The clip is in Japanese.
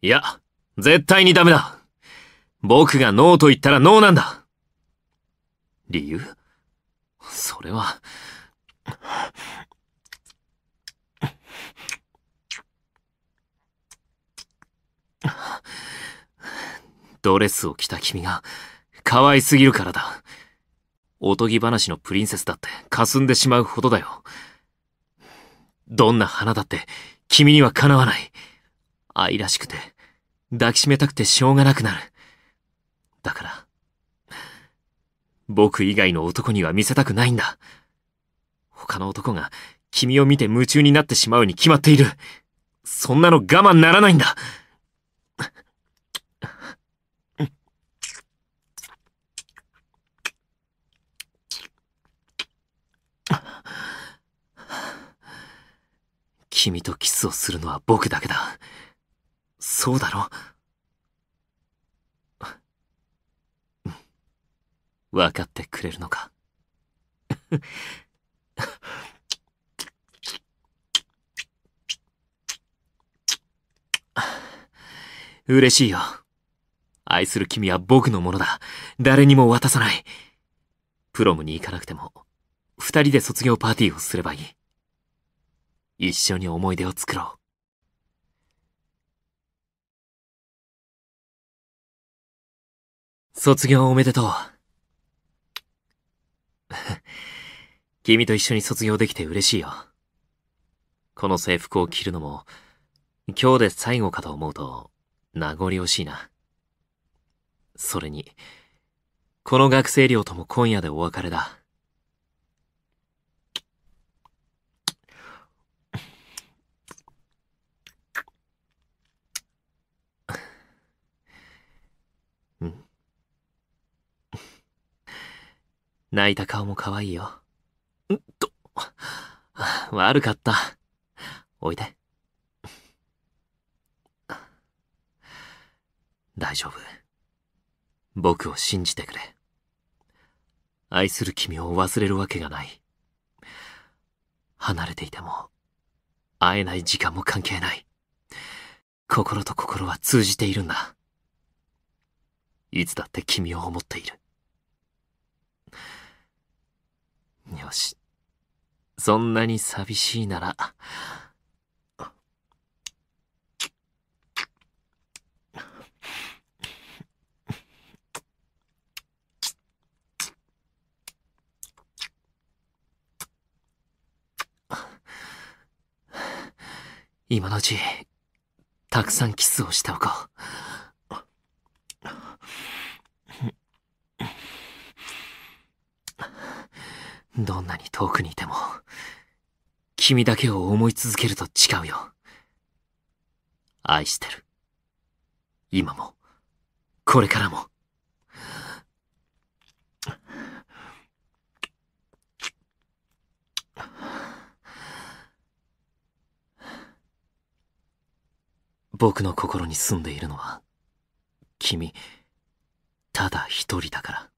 いや、絶対にダメだ。僕がノーと言ったらノーなんだ。理由それは。ドレスを着た君が可愛すぎるからだ。おとぎ話のプリンセスだって霞んでしまうほどだよ。どんな花だって君にはかなわない。愛らしくて、抱きしめたくてしょうがなくなる。だから、僕以外の男には見せたくないんだ。他の男が君を見て夢中になってしまうに決まっている。そんなの我慢ならないんだ。君とキスをするのは僕だけだ。そうだろ分かってくれるのか嬉しいよ。愛する君は僕のものだ。誰にも渡さない。プロムに行かなくても、二人で卒業パーティーをすればいい。一緒に思い出を作ろう。卒業おめでとう。君と一緒に卒業できて嬉しいよ。この制服を着るのも、今日で最後かと思うと、名残惜しいな。それに、この学生寮とも今夜でお別れだ。泣いた顔も可愛いよ。んっと、悪かった。おいで。大丈夫。僕を信じてくれ。愛する君を忘れるわけがない。離れていても、会えない時間も関係ない。心と心は通じているんだ。いつだって君を思っている。よし。そんなに寂しいなら。今のうち、たくさんキスをしておこう。どんなに遠くにいても、君だけを思い続けると誓うよ。愛してる。今も、これからも。僕の心に住んでいるのは、君、ただ一人だから。